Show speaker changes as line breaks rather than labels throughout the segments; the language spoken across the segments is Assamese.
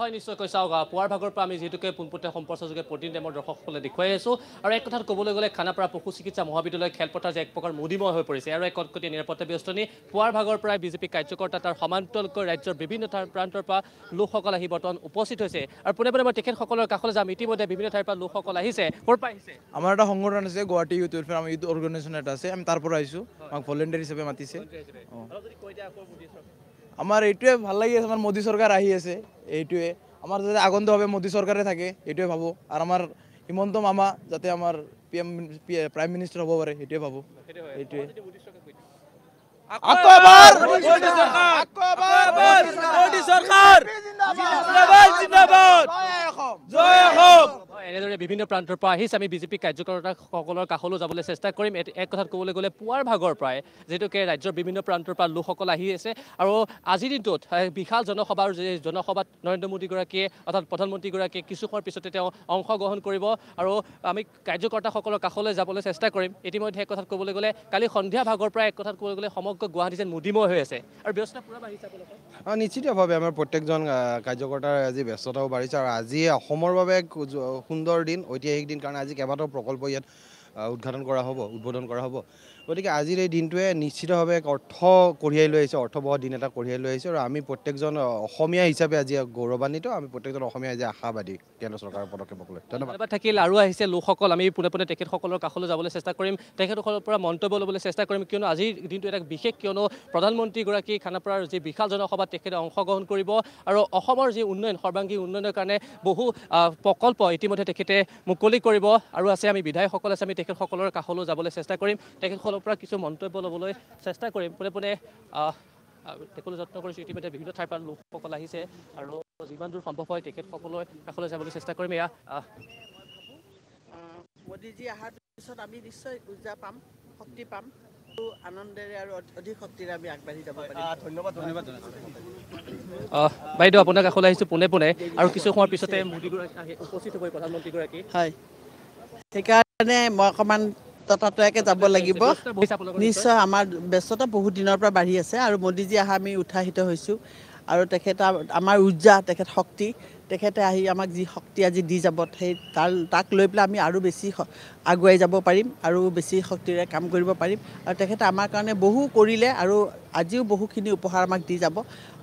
হয় কৈ চাওক পুৱাৰ ভাগৰ পৰা আমি যিহেতুকে পোনপটীয়া সম্প্ৰচাৰযোগে প্ৰতিদিন টাইমৰ দৰ্শকসকলে দেখুৱাই আছোঁ আৰু এক কথাত ক'বলৈ গ'লে খানাপাৰা পশু চিকিৎসা মহাবিদ্যালয় খেলপথাৰ যে এক প্ৰকাৰ মুদিময় হৈ পৰিছে আৰু এক কটকটীয়া নিৰাপত্তা ব্যস্তনী পুৱাৰ ভাগৰ পৰাই বিজেপি কাৰ্যকৰ্তা তাৰ সমান্তৰালকৈ ৰাজ্যৰ বিভিন্ন ঠাইৰ প্ৰান্তৰ পৰা লোকসকল আহি বৰ্তমান উপস্থিত হৈছে আৰু পোনে পোনে মই তেখেতসকলৰ কাষলৈ যাম ইতিমধ্যে বিভিন্ন ঠাইৰ পৰা লোকসকল আহিছে ক'ৰ পৰা আহিছে
আমাৰ এটা সংগঠন আছে গুৱাহাটী ইউথ ৱেলফেয়াৰ আমাৰ ইউথ অৰ্গেনাইজেশ্যন এটা আছে আমি তাৰ পৰা আহিছোঁ আমাক ভলেণ্টিয়াৰ হিচাপে মাতিছে আমাৰ এইটোৱে ভাল লাগি আছে আমাৰ মোদী চৰকাৰ আহি আছে এইটোৱে আমাৰ যাতে আগন্তভাৱে মোদী চৰকাৰে থাকে এইটোৱে ভাবোঁ আৰু আমাৰ হিমন্ত মামা যাতে আমাৰ পি এম প্ৰাইম মিনিষ্টাৰ হ'ব পাৰে সেইটোৱে ভাবোঁ
সেইটোৱে
বিভিন্ন প্ৰান্তৰ পৰা আহিছে আমি বিজেপি কাৰ্যকৰ্তাসকলৰ কাষলৈ যাবলৈ চেষ্টা কৰিম এক কথাত ক'বলৈ গ'লে পুৱাৰ ভাগৰ পৰাই যিহেতুকে ৰাজ্যৰ বিভিন্ন প্ৰান্তৰ পৰা লোকসকল আহি আছে আৰু আজিৰ দিনটোত বিশাল জনসভাৰ যি জনসভাত নৰেন্দ্ৰ মোদীগৰাকীয়ে অৰ্থাৎ প্ৰধানমন্ত্ৰীগৰাকীয়ে কিছু সময়ৰ পিছতে তেওঁ অংশগ্ৰহণ কৰিব আৰু আমি কাৰ্যকৰ্তাসকলৰ কাষলৈ যাবলৈ চেষ্টা কৰিম ইতিমধ্যে এক কথাত ক'বলৈ গ'লে কালি সন্ধিয়া ভাগৰ পৰাই এক কথাত ক'বলৈ গ'লে সমগ্ৰ গুৱাহাটী যেন মোদীময় হৈ আছে আৰু ব্যস্ততা পূৰা বাঢ়িছে
অঁ নিশ্চিতভাৱে আমাৰ প্ৰত্যেকজন কাৰ্যকৰ্তাৰ আজি ব্যস্ততাও বাঢ়িছে আৰু আজি অসমৰ বাবে এক সুন্দৰ দিন ঐতিহাসিক দিন কাৰণে আজি কেইবাটাও প্ৰকল্প ইয়াত উদঘাটন কৰা হ'ব উদ্বোধন কৰা হ'ব গতিকে আজিৰ এই দিনটোৱে নিশ্চিতভাৱে এক অৰ্থ কঢ়িয়াই লৈ আহিছে অৰ্থবহ দিন এটা কঢ়িয়াই লৈ আহিছে আৰু আমি প্ৰত্যেকজন অসমীয়া হিচাপে আজি গৌৰৱান্বিত আমি প্ৰত্যেকজন অসমীয়া আজি আশাবাদী কেন্দ্ৰ চৰকাৰৰ পদক্ষেপক লৈ ধন্যবাদ
থাকিল আৰু আহিছে লোকসকল আমি পোনে পোনে তেখেতসকলৰ কাষলৈ যাবলৈ চেষ্টা কৰিম তেখেতসকলৰ পৰা মন্তব্য ল'বলৈ চেষ্টা কৰিম কিয়নো আজিৰ দিনটো এটা বিশেষ কিয়নো প্ৰধানমন্ত্ৰীগৰাকী খানাপাৰাৰ যি বিশাল জনসভাত তেখেতে অংশগ্ৰহণ কৰিব আৰু অসমৰ যি উন্নয়ন সৰ্বাংগীন উন্নয়নৰ কাৰণে বহু প্ৰকল্প ইতিমধ্যে তেখেতে মুকলি কৰিব আৰু আছে আমি বিধায়কসকল আছে আমি তেখেতসকলৰ কাষলৈ যাবলৈ চেষ্টা কৰিম তেখেতসকলৰ পৰা কিছু মন্তব্য ল'বলৈ চেষ্টা কৰিম পোনে পোনে সকলো যত্ন কৰিছোঁ ইতিমধ্যে বিভিন্ন ঠাইৰ পৰা লোকসকল আহিছে আৰু যিমান দূৰ সম্ভৱ হয় তেখেতসকলৰ কাষলৈ যাবলৈ চেষ্টা কৰিম এয়া
মোদীজী অহাৰ পিছত আমি নিশ্চয় ঊৰ্জা পাম শক্তি পাম
বাইদেউ আপোনাক কাষলৈ আহিছোঁ পোনে পোনে আৰু কিছু সময়ৰ পিছতে
সেইকাৰণে মই অকণমান ততাতৈয়াকৈ যাব লাগিব নিশ্চয় আমাৰ ব্যস্ততা বহুত দিনৰ পৰা বাঢ়ি আছে আৰু মোদীজী আহা আমি উৎসাহিত হৈছোঁ আৰু তেখেত আমাৰ উৰ্জা তেখেত শক্তি তেখেতে আহি আমাক যি শক্তি আজি দি যাব সেই তাৰ তাক লৈ পেলাই আমি আৰু বেছি আগুৱাই যাব পাৰিম আৰু বেছি শক্তিৰে কাম কৰিব পাৰিম আৰু তেখেতে আমাৰ কাৰণে বহু কৰিলে আৰু আজিও বহুখিনি উপহাৰ আমাক দি যাব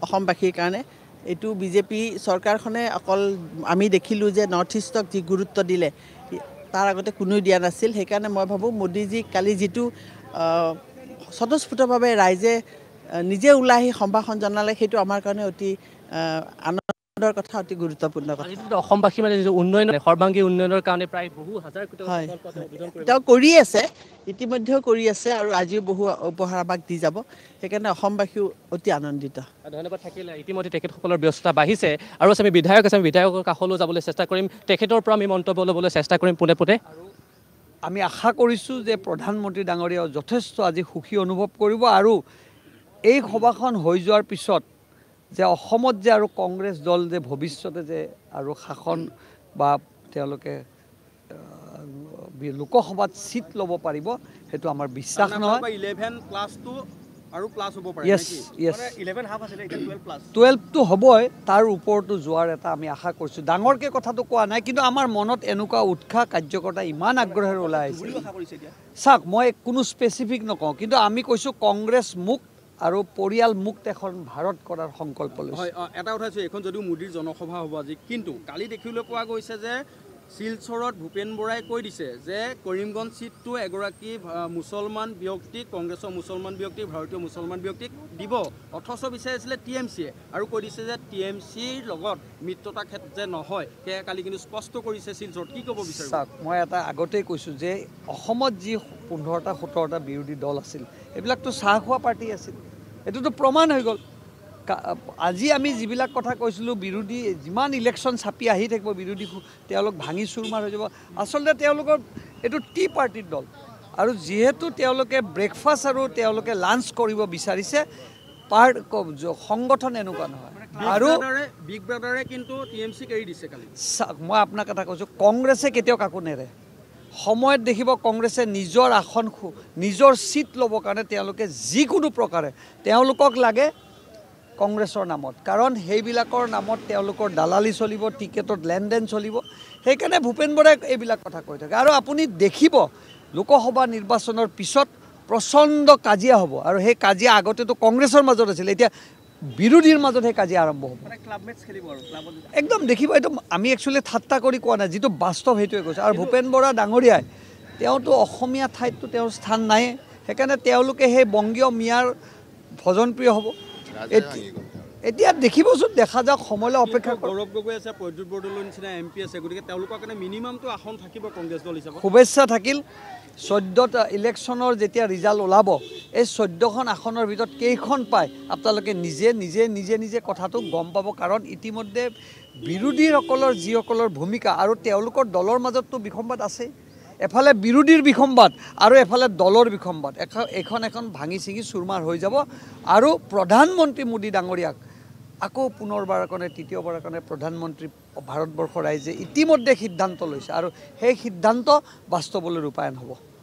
অসমবাসীৰ কাৰণে এইটো বিজেপি চৰকাৰখনে অকল আমি দেখিলোঁ যে নৰ্থ ইষ্টক যি গুৰুত্ব দিলে তাৰ আগতে কোনেও দিয়া নাছিল সেইকাৰণে মই ভাবোঁ মোদীজী কালি যিটো স্বতঃস্ফূৰ্তভাৱে ৰাইজে নিজে ওলাই আহি সম্ভাষণ জনালে সেইটো আমাৰ কাৰণে অতি আনন্দৰ কথা
অতি গুৰুত্বপূৰ্ণ কথা অসমবাসী মানে উন্নয়ন সৰ্বাংগী উন্নয়নৰ কাৰণে প্ৰায় বহু হাজাৰ তেওঁ
কৰি আছে ইতিমধ্যেও কৰি আছে আৰু আজিও বহু উপহাৰ আমাক দি যাব সেইকাৰণে অসমবাসীও অতি আনন্দিত
ধন্যবাদ থাকিলে ইতিমধ্যে তেখেতসকলৰ ব্যস্ততা বাঢ়িছে আৰু আছে আমি বিধায়ক আছে আমি বিধায়কৰ কাষলৈ যাবলৈ চেষ্টা কৰিম তেখেতৰ পৰা আমি মন্তব্য ল'বলৈ চেষ্টা কৰিম পোনে পোনে
আমি আশা কৰিছোঁ যে প্ৰধানমন্ত্ৰী ডাঙৰীয়াও যথেষ্ট আজি সুখী অনুভৱ কৰিব আৰু এই সভাখন হৈ যোৱাৰ পিছত যে অসমত যে আৰু কংগ্ৰেছ দল যে ভৱিষ্যতে যে আৰু শাসন বা তেওঁলোকে লোকসভাত চিট ল'ব পাৰিব সেইটো আমাৰ বিশ্বাস নহয় টুৱেলভটো হ'বই তাৰ ওপৰতো যোৱাৰ এটা আমি আশা কৰিছোঁ ডাঙৰকৈ কথাটো কোৱা নাই কিন্তু আমাৰ মনত এনেকুৱা উৎসাহ কাৰ্যকৰ্তা ইমান আগ্ৰহেৰে ওলাই আহিছে চাওক মই কোনো স্পেচিফিক নকওঁ কিন্তু আমি কৈছোঁ কংগ্ৰেছ মোক আৰু পৰিয়াল মুক্ত এখন ভাৰত কৰাৰ সংকল্প লৈছে হয় এটা কথা হৈছে এইখন যদিও মোদীৰ জনসভা হ'ব আজি কিন্তু কালি দেখিবলৈ পোৱা গৈছে যে শিলচৰত ভূপেন বৰাই কৈ দিছে যে কৰিমগঞ্জ ছিটটো এগৰাকী মুছলমান ব্যক্তিক কংগ্ৰেছৰ মুছলমান ব্যক্তিক ভাৰতীয় মুছলমান ব্যক্তিক দিব অথচ বিচাৰিছিলে টি এম চিয়ে আৰু কৈ দিছে যে টি এম চিৰ লগত মিত্ৰতা ক্ষেত্ৰ যে নহয় সেয়া কালি কিন্তু স্পষ্ট কৰিছে শিলচৰত কি ক'ব বিচাৰিছে মই এটা আগতেই কৈছোঁ যে অসমত যি পোন্ধৰটা সোতৰটা বিৰোধী দল আছিল এইবিলাকতো চাহ খোৱা পাৰ্টি আছিল এইটোতো প্ৰমাণ হৈ গ'ল আজি আমি যিবিলাক কথা কৈছিলোঁ বিৰোধী যিমান ইলেকশ্যন চাপি আহি থাকিব বিৰোধী তেওঁলোক ভাঙি চুৰমাৰ হৈ যাব আচলতে তেওঁলোকৰ এইটো টি পাৰ্টিৰ দল আৰু যিহেতু তেওঁলোকে ব্ৰেকফাষ্ট আৰু তেওঁলোকে লাঞ্চ কৰিব বিচাৰিছে পাৰ সংগঠন এনেকুৱা নহয় আৰু বিগ ব্ৰাদাৰে কিন্তু টি এম চিক এৰি দিছে কালি মই আপোনাক এটা কৈছোঁ কংগ্ৰেছে কেতিয়াও কাকো নেৰে সময়ত দেখিব কংগ্ৰেছে নিজৰ আসন নিজৰ ছিট ল'বৰ কাৰণে তেওঁলোকে যিকোনো প্ৰকাৰে তেওঁলোকক লাগে কংগ্ৰেছৰ নামত কাৰণ সেইবিলাকৰ নামত তেওঁলোকৰ দালালি চলিব টিকেটত লেনদেন চলিব সেইকাৰণে ভূপেন বৰাই এইবিলাক কথা কৈ থাকে আৰু আপুনি দেখিব লোকসভা নিৰ্বাচনৰ পিছত প্ৰচণ্ড কাজিয়া হ'ব আৰু সেই কাজিয়া আগতেতো কংগ্ৰেছৰ মাজত আছিল এতিয়া বিৰোধীৰ মাজত সেই কাজিয়া আৰম্ভ হ'ব একদম দেখিব এইটো আমি একচুৱেলি ঠাট্টা কৰি কোৱা নাই যিটো বাস্তৱ সেইটোৱে কৈছে আৰু ভূপেন বৰা ডাঙৰীয়াই তেওঁতো অসমীয়া ঠাইততো তেওঁৰ স্থান নাই সেইকাৰণে তেওঁলোকে সেই বংগীয় মিয়াৰ ভজনপ্ৰিয় হ'ব এতিয়া দেখিবচোন দেখা যাওক সময়লৈ অপেক্ষা গৌৰৱ আছে শুভেচ্ছা থাকিল চৈধ্যটা ইলেকশ্যনৰ যেতিয়া ৰিজাল্ট ওলাব এই চৈধ্যখন আসনৰ ভিতৰত কেইখন পায় আপোনালোকে নিজে নিজে নিজে নিজে কথাটো গম পাব কাৰণ ইতিমধ্যে বিৰোধীসকলৰ যিসকলৰ ভূমিকা আৰু তেওঁলোকৰ দলৰ মাজততো বিসম্বাদ আছেই এফালে বিৰোধীৰ বিসম্বাদ আৰু এফালে দলৰ বিসম্বাদ এখন এখন ভাঙি চিঙি চুৰমাৰ হৈ যাব আৰু প্ৰধানমন্ত্ৰী মোদী ডাঙৰীয়াক আকৌ পুনৰবাৰৰ কাৰণে তৃতীয়বাৰৰ কাৰণে প্ৰধানমন্ত্ৰী ভাৰতবৰ্ষ ৰাইজে ইতিমধ্যে সিদ্ধান্ত লৈছে আৰু সেই সিদ্ধান্ত বাস্তৱলৈ ৰূপায়ণ হ'ব